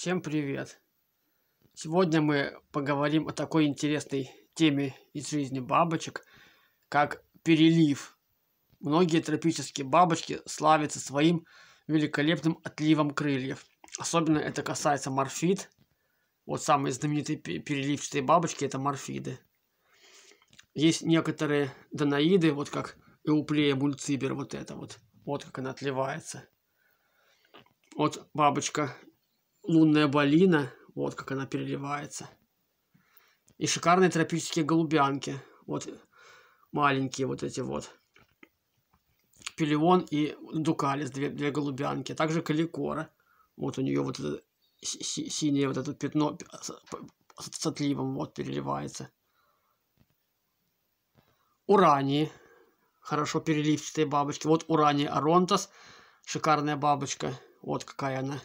Всем привет! Сегодня мы поговорим о такой интересной теме из жизни бабочек, как перелив. Многие тропические бабочки славятся своим великолепным отливом крыльев. Особенно это касается морфид. Вот самые знаменитые переливчатые бабочки – это морфиды. Есть некоторые донаиды, вот как Эуплея мульцибер, вот это вот. Вот как она отливается. Вот бабочка лунная болина, вот как она переливается. И шикарные тропические голубянки, вот маленькие вот эти вот. Пелеон и Дукалис, две, две голубянки. Также Каликора, вот у нее вот это си синее вот это пятно с отливом вот переливается. Урании, хорошо переливчатые бабочки. Вот Урания Аронтас, шикарная бабочка, вот какая она.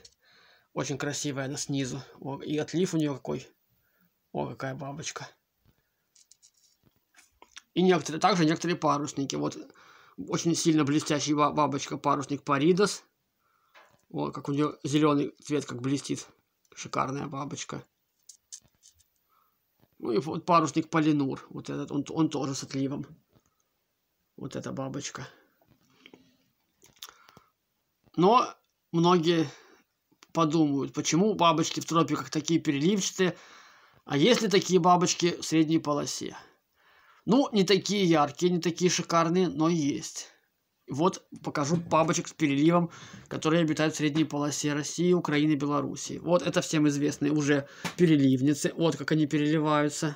Очень красивая она снизу. О, и отлив у нее какой. О, какая бабочка. И некоторые, также некоторые парусники. Вот очень сильно блестящий бабочка парусник Паридос. о как у нее зеленый цвет как блестит. Шикарная бабочка. Ну и вот парусник Полинур. Вот этот, он, он тоже с отливом. Вот эта бабочка. Но многие подумают, почему бабочки в тропиках такие переливчатые, а есть ли такие бабочки в средней полосе? Ну, не такие яркие, не такие шикарные, но есть. Вот покажу бабочек с переливом, которые обитают в средней полосе России, Украины, Белоруссии. Вот это всем известные уже переливницы. Вот как они переливаются.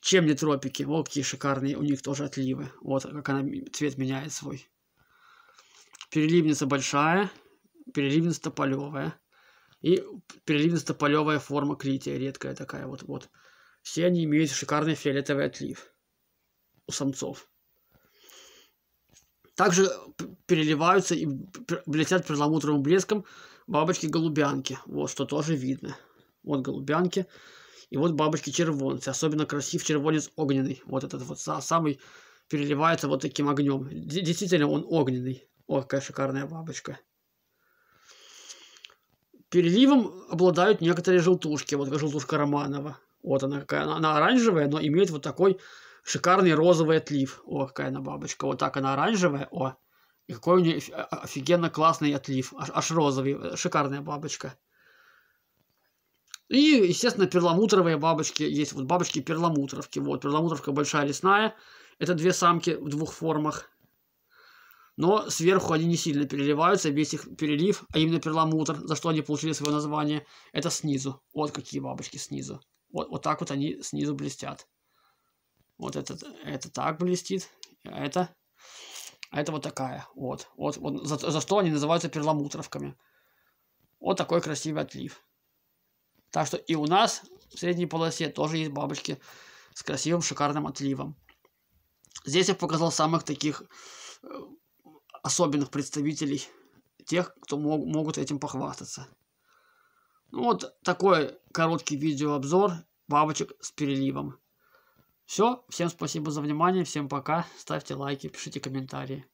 Чем не тропики? Вот какие шикарные у них тоже отливы. Вот как она цвет меняет свой. Переливница большая переливисто-полевая. И переливисто-полевая форма крития, редкая такая вот-вот. Все они имеют шикарный фиолетовый отлив у самцов. Также переливаются и блестят перламутровым блеском бабочки-голубянки. Вот, что тоже видно. Вот голубянки. И вот бабочки-червонцы. Особенно красив червонец огненный. Вот этот вот самый переливается вот таким огнем. Действительно, он огненный. О, какая шикарная бабочка. Переливом обладают некоторые желтушки, вот как желтушка Романова. Вот она какая, она, она оранжевая, но имеет вот такой шикарный розовый отлив. О, какая она бабочка, вот так она оранжевая, о. И какой у нее офигенно классный отлив, аж, аж розовый, шикарная бабочка. И, естественно, перламутровые бабочки есть. Вот бабочки перламутровки. Вот перламутровка большая лесная. Это две самки в двух формах но сверху они не сильно переливаются, весь их перелив, а именно перламутр, за что они получили свое название, это снизу. Вот какие бабочки снизу. Вот, вот так вот они снизу блестят. Вот это, это так блестит, а это, а это вот такая. Вот, вот, вот за, за что они называются перламутровками. Вот такой красивый отлив. Так что и у нас в средней полосе тоже есть бабочки с красивым шикарным отливом. Здесь я показал самых таких э, особенных представителей, тех, кто мог, могут этим похвастаться. Ну вот такой короткий видеообзор бабочек с переливом. Все, всем спасибо за внимание, всем пока, ставьте лайки, пишите комментарии.